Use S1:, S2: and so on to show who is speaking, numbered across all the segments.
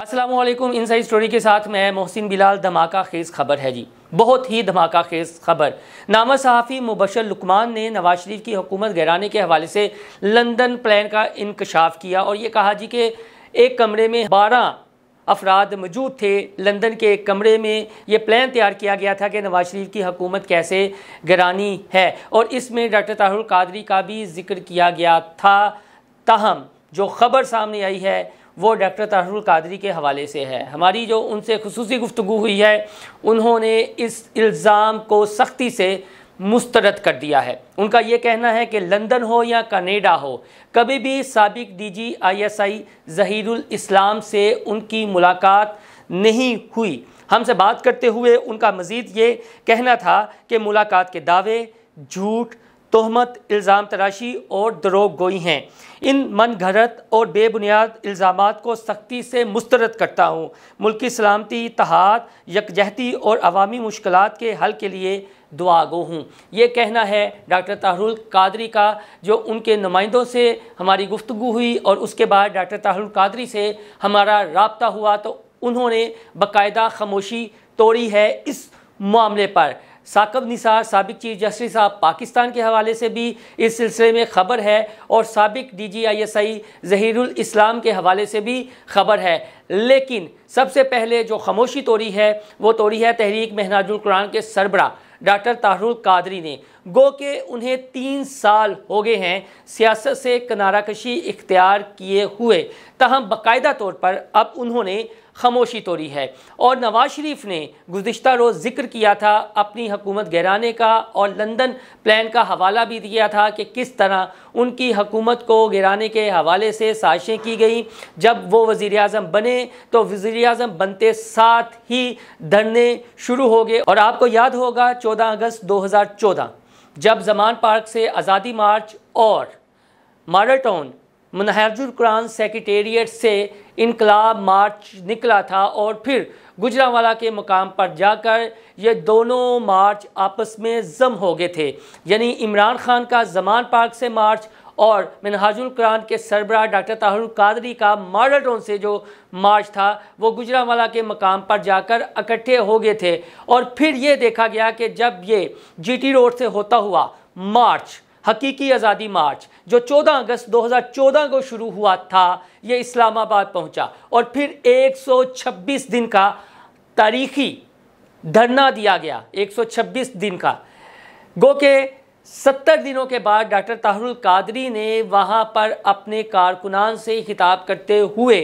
S1: असलम इन सही स्टोरी के साथ मैं मोहसिन बिलाल धमाका खेज़ खबर है जी बहुत ही धमाका खेज़ खबर नामा सहाफ़ी मुबशर लुकमान ने नवाज शरीफ की हुकूमत गहराने के हवाले से लंदन प्लान का इंकशाफ किया और ये कहा जी कि एक कमरे में बारह अफराद मौजूद थे लंदन के एक कमरे में ये प्लान तैयार किया गया था कि नवाज शरीफ की हकूमत कैसे गरानी है और इसमें डॉक्टर ताहुल कादरी का भी जिक्र किया गया था ताहम जो खबर सामने आई है वो डॉक्टर तहरुल कादरी के हवाले से है हमारी जो उनसे खसूसी गुफ्तु हुई है उन्होंने इस इल्ज़ाम को सख्ती से मुस्तरद कर दिया है उनका ये कहना है कि लंदन हो या कनेडा हो कभी भी सबक D G I S I Zahirul Islam से उनकी मुलाकात नहीं हुई हमसे बात करते हुए उनका मज़ीद ये कहना था कि मुलाकात के दावे झूठ तहमत इल्ज़ाम तराशी और दरोग गोई हैं इन मन घरत और बेबुनियाद इल्ज़ाम को सख्ती से मुस्तरद करता हूँ मुल्क सलामती इतहाद यकजहती और अवामी मुश्किल के हल के लिए दुआ गो हूँ ये कहना है डॉक्टर ताहरुल कादरी का जो उनके नुमाइंदों से हमारी गुफ्तु हुई और उसके बाद डॉक्टर ताहरुल कादरी से हमारा रबता हुआ तो उन्होंने बाकायदा खामोशी तोड़ी है इस मामले पर साकब निसार सबक चीफ जस्टिस साहब पाकिस्तान के हवाले से भी इस सिलसिले में ख़बर है और सबक D G I S I Zahirul Islam के हवाले से भी ख़बर है लेकिन सबसे पहले जो खामोशी तोड़ी है वो तोड़ी है तहरीक महनाजुल कुरान के सरबरा डॉक्टर ताहरुल कादरी ने गो के उन्हें तीन साल हो गए हैं सियासत से कनाराकशी इख्तियार किए हुए तहम बाकायदा तौर पर अब उन्होंने खामोशी तोड़ी है और नवाज शरीफ ने गुजशत रोज़ जिक्र किया था अपनी हकूमत गहराने का और लंदन प्लान का हवाला भी दिया था कि किस तरह उनकी हकूमत को गिराने के हवाले से साजिशें की गई जब वो वज़ी अजम बने तो वज़ी अजम बनते साथ ही धरने शुरू हो गए और आपको याद होगा चौदह अगस्त दो हज़ार चौदह जब जमान पार्क से आज़ादी मार्च और टाउन मनहरजुल्कुरान सेक्रटेरिएट से इनकलाब मार्च निकला था और फिर गुजरावाला के मकाम पर जाकर ये दोनों मार्च आपस में जम हो गए थे यानी इमरान खान का जमान पार्क से मार्च और मिनहाजुल कुरान के सरबरा डॉक्टर ताहर कादरी का टोन से जो मार्च था वो गुजरावाला के मकाम पर जाकर इकट्ठे हो गए थे और फिर ये देखा गया कि जब ये जीटी रोड से होता हुआ मार्च हकीकी आज़ादी मार्च जो 14 अगस्त 2014 को शुरू हुआ था ये इस्लामाबाद पहुंचा और फिर 126 दिन का तारीखी धरना दिया गया 126 दिन का गो के सत्तर दिनों के बाद डॉक्टर ताहरुल कादरी ने वहाँ पर अपने कारकुनान से खिताब करते हुए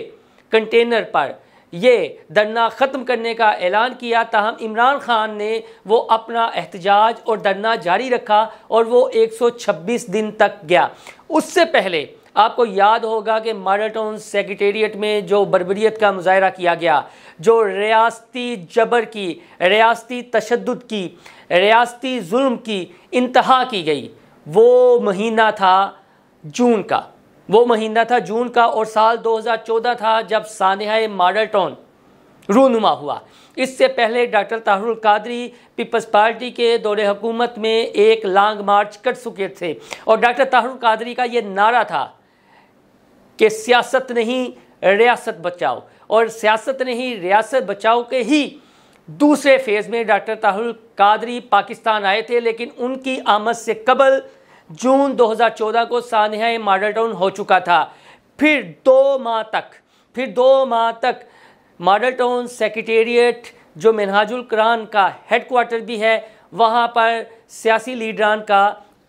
S1: कंटेनर पर ये धरना ख़त्म करने का ऐलान किया ताहम इमरान खान ने वो अपना एहतजाज और धरना जारी रखा और वो 126 दिन तक गया उससे पहले आपको याद होगा कि माराटोन सेक्रटेरिएट में जो बरबरीत का मुजाहरा किया गया जो रियाती जबर की रियाती तशद की रियाती जुल्म की इंतहा की गई वो महीना था जून का वो महीना था जून का और साल 2014 था जब मॉडल टाउन रूनुमा हुआ इससे पहले doctor Tahirul Qadri People's Party के दौरे हुकूमत में एक लॉन्ग मार्च कर चुके थे और डॉक्टर ताहरुल कादरी का ये नारा था कि सियासत नहीं रियासत बचाओ और सियासत नहीं रियासत बचाओ के ही दूसरे फेज़ में डॉक्टर ताहरुल कादरी पाकिस्तान आए थे लेकिन उनकी आमद से कबल जून 2014 को सानिया मॉडल टाउन हो चुका था फिर दो माह तक फिर दो माह तक मॉडल टाउन सेक्रटेरिएट जो मिनहाजुल करान का हेडकोार्टर भी है वहाँ पर सियासी लीडरान का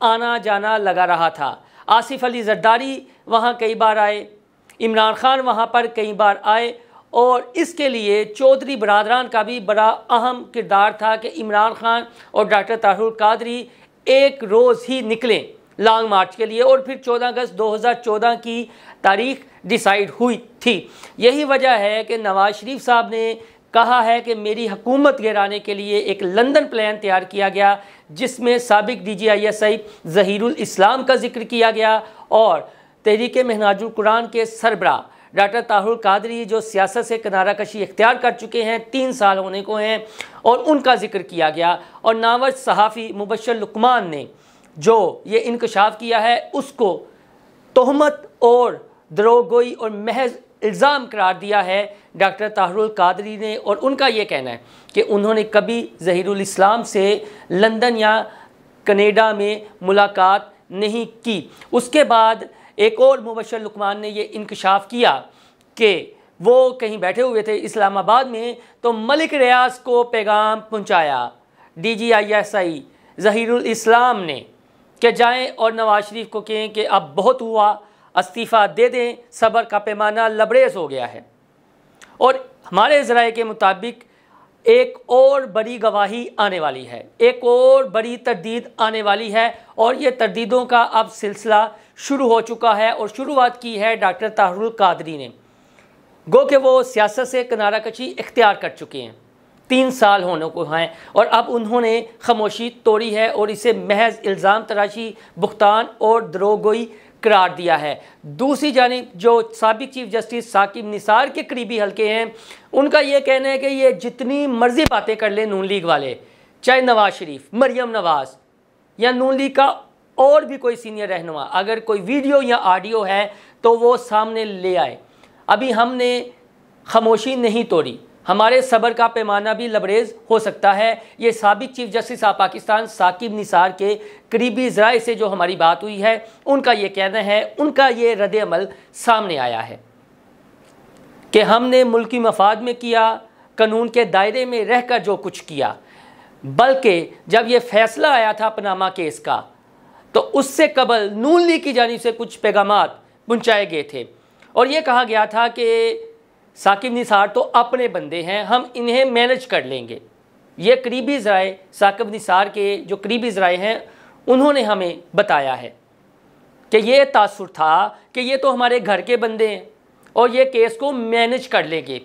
S1: आना जाना लगा रहा था आसिफ अली जरदारी वहाँ कई बार आए इमरान खान वहाँ पर कई बार आए और इसके लिए चौधरी बरदरान का भी बड़ा अहम किरदार था कि इमरान खान और डॉक्टर ताहरुल कादरी एक रोज़ ही निकलें लॉन्ग मार्च के लिए और फिर 14 अगस्त 2014 की तारीख डिसाइड हुई थी यही वजह है कि नवाज शरीफ साहब ने कहा है कि मेरी हुकूमत गिराने के लिए एक लंदन प्लान तैयार किया गया जिसमें सबक D G I S I Zahirul Islam का जिक्र किया गया और तहरीक महनाजुल कुरान के सरबरा डॉक्टर ताहुल कादरी जो सियासत से किनारा कशी इख्तियार कर चुके हैं तीन साल होने को हैं और उनका जिक्र किया गया और नावर सहाफ़ी मुबशर लुकमान ने जो ये इनकशाफ किया है उसको तहमत और दरोगोई और महज इल्ज़ाम करार दिया है डॉक्टर ताहरुल कादरी ने और उनका ये कहना है कि उन्होंने कभी जहीरुल इस्लाम से लंदन या कनेडा में मुलाकात नहीं की उसके बाद एक और मुबशर लुकमान ने ये इंकशाफ किया कि वो कहीं बैठे हुए थे इस्लामाबाद में तो मलिक रियाज को पैगाम पहुँचाया डी जी आई एस आई इस्लाम ने कि जाएँ और नवाज शरीफ को कहें कि अब बहुत हुआ इस्तीफ़ा दे दें सबर का पैमाना लबरेज हो गया है और हमारे ज़राए के मुताबिक एक और बड़ी गवाही आने वाली है एक और बड़ी तरदीद आने वाली है और ये तरदीदों का अब सिलसिला शुरू हो चुका है और शुरुआत की है डॉक्टर ताहरुल कादरी ने गो के वो सियासत से किनारा कची इख्तियार कर चुके हैं तीन साल होने को हैं और अब उन्होंने खामोशी तोड़ी है और इसे महज इल्ज़ाम तराशी भुगतान और दरोगोई करार दिया है दूसरी जानब जो सबक चीफ जस्टिस साकिब निसार के करीबी हल्के हैं उनका ये कहना है कि ये जितनी मर्जी बातें कर लें नून लीग वाले चाहे नवाज शरीफ मरियम नवाज या नून लीग का और भी कोई सीनियर रहनुमा अगर कोई वीडियो या ऑडियो है तो वो सामने ले आए अभी हमने खामोशी नहीं तोड़ी हमारे सबर का पैमाना भी लबरेज हो सकता है ये सबक chief justice of Pakistan Saqib Nisar के करीबी ज़राए से जो हमारी बात हुई है उनका ये कहना है उनका ये रद्द अमल सामने आया है कि हमने मुल्की मफाद में किया कानून के दायरे में रहकर जो कुछ किया बल्कि जब ये फैसला आया था पनामा केस का तो उससे कबल नून ली की जानी से कुछ पैगाम पहुँचाए गए थे और ये कहा गया था कि साकिब निसार तो अपने बंदे हैं हम इन्हें मैनेज कर लेंगे ये करीबी ज़राए साकिब निसार के जो करीबी ज़राए हैं उन्होंने हमें बताया है कि ये तासुर था कि ये तो हमारे घर के बंदे हैं और ये केस को मैनेज कर लेंगे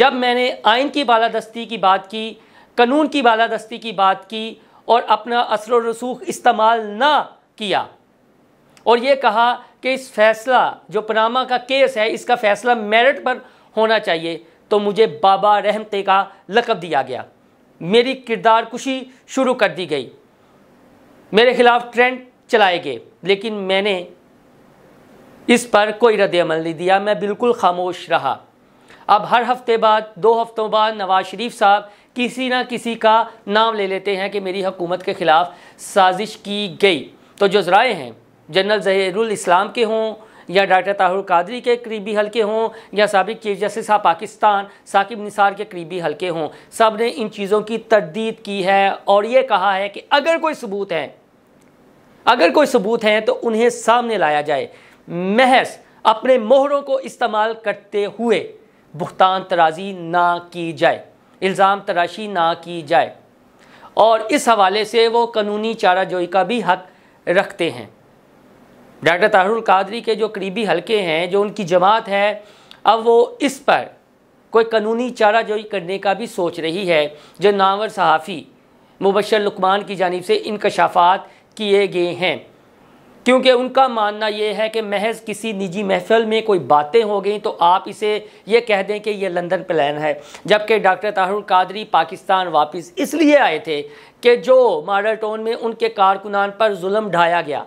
S1: जब मैंने आइन की बालादस्ती की बात की कानून की बालादस्ती की बात की और अपना असर रसूख इस्तेमाल ना किया और ये कहा कि इस फैसला जो पनामा का केस है इसका फैसला मेरिट पर होना चाहिए तो मुझे बाबा रहमते का लकब दिया गया मेरी किरदार कुशी शुरू कर दी गई मेरे खिलाफ ट्रेंड चलाए गए लेकिन मैंने इस पर कोई रद्द अमल नहीं दिया मैं बिल्कुल खामोश रहा अब हर हफ्ते बाद दो हफ्तों बाद नवाज शरीफ साहब किसी ना किसी का नाम ले लेते हैं कि मेरी हुकूमत के ख़िलाफ़ साजिश की गई तो जो जराए हैं जनरल जहरुल इस्लाम के हों या डॉक्टर ताहुल कादरी के करीबी हलके हों या सबक chief justice of Pakistan Saqib Nisar के करीबी हल्के हों सब ने इन चीज़ों की तरदीद की है और ये कहा है कि अगर कोई सबूत हैं अगर कोई सबूत हैं तो उन्हें सामने लाया जाए महज अपने मोहरों को इस्तेमाल करते हुए भुगतान तराजी ना की जाए इल्ज़ाम तराशी ना की जाए और इस हवाले से वो कानूनी चाराजोई का भी हक़ रखते हैं डॉक्टर ताहरुल कादरी के जो करीबी हलके हैं जो उनकी जमात है अब वो इस पर कोई कानूनी चारा जोई करने का भी सोच रही है जो नावर सहाफ़ी मुबशर लुकमान की जानब से इनकशाफात किए गए हैं क्योंकि उनका मानना यह है कि महज किसी निजी महफिल में कोई बातें हो गई तो आप इसे ये कह दें कि यह लंदन प्लान है जबकि डॉक्टर ताहुल कादरी पाकिस्तान वापस इसलिए आए थे कि जो मॉडल टाउन में उनके कारकुनान पर जुल्म ढाया गया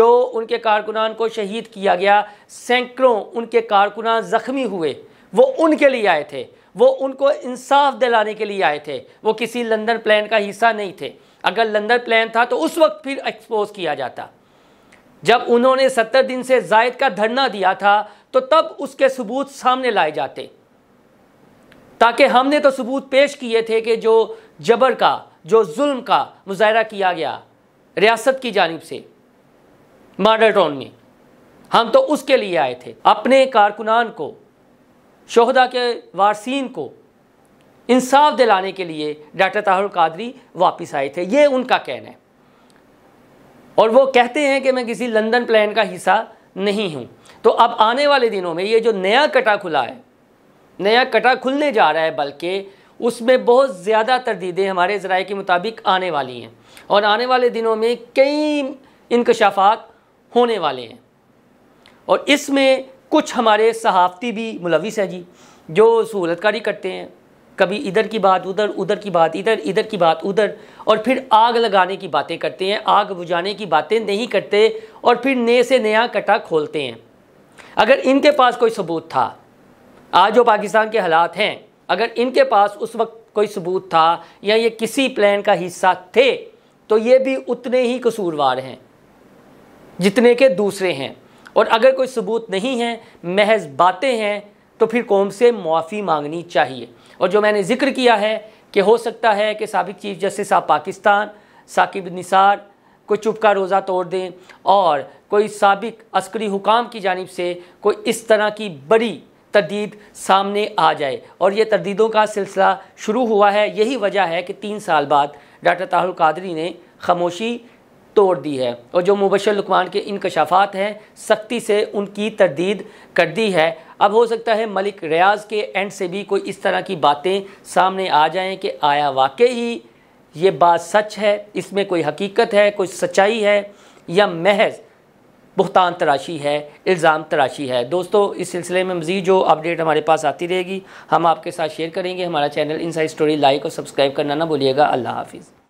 S1: जो उनके कारकुनान को शहीद किया गया सैकड़ों उनके कारकुनान ज़ख्मी हुए वो उनके लिए आए थे वो उनको इंसाफ दिलाने के लिए आए थे वो किसी लंदन प्लान का हिस्सा नहीं थे अगर लंदन प्लान था तो उस वक्त फिर एक्सपोज किया जाता जब उन्होंने सत्तर दिन से जायद का धरना दिया था तो तब उसके सबूत सामने लाए जाते ताकि हमने तो सबूत पेश किए थे कि जो जबर का जो जुल्म का मुजाहरा किया गया रियासत की जानब से मॉडल टाउन में हम तो उसके लिए आए थे अपने कारकुनान को शहदा के वारसीन को इंसाफ दिलाने के लिए डॉक्टर ताहुल कादरी वापस आए थे ये उनका कहना है और वो कहते हैं कि मैं किसी लंदन प्लान का हिस्सा नहीं हूँ तो अब आने वाले दिनों में ये जो नया कटा खुला है नया कटा खुलने जा रहा है बल्कि उसमें बहुत ज़्यादा तरदीदें हमारे ज़रा के मुताबिक आने वाली हैं और आने वाले दिनों में कई इनकशाफात होने वाले हैं और इसमें कुछ हमारे सहाफ़ती भी मुलविस हैं जी जो सहूलतकारी करते हैं कभी इधर की बात उधर उधर की बात इधर इधर की बात उधर और फिर आग लगाने की बातें करते हैं आग बुझाने की बातें नहीं करते और फिर नए से नया कटा खोलते हैं अगर इनके पास कोई सबूत था आज जो पाकिस्तान के हालात हैं अगर इनके पास उस वक्त कोई सबूत था या ये किसी प्लान का हिस्सा थे तो ये भी उतने ही कसूरवार हैं जितने के दूसरे हैं और अगर कोई सबूत नहीं है महज बातें हैं तो फिर कौम से मुआफ़ी मांगनी चाहिए और जो मैंने जिक्र किया है कि हो सकता है कि सबक chief justice of Pakistan Saqib Nisar कोई चुप का रोज़ा तोड़ दें और कोई सबक अस्करी हुकाम की जानब से कोई इस तरह की बड़ी तरदीद सामने आ जाए और ये तरदीदों का सिलसिला शुरू हुआ है यही वजह है कि तीन साल बाद डॉक्टर ताहुल कादरी ने खामोशी तोड़ दी है और जो मुबशर लकमान के इनकशाफात हैं सख्ती से उनकी तरदीद कर दी है अब हो सकता है मलिक रियाज के एंड से भी कोई इस तरह की बातें सामने आ जाएं कि आया वाकई ही ये बात सच है इसमें कोई हकीकत है कोई सच्चाई है या महज बहतान तराशी है इल्ज़ाम तराशी है दोस्तों इस सिलसिले में मज़ीद जो अपडेट हमारे पास आती रहेगी हम आपके साथ शेयर करेंगे हमारा चैनल साइड स्टोरी लाइक और सब्सक्राइब करना ना भूलिएगा अल्लाह हाफिज़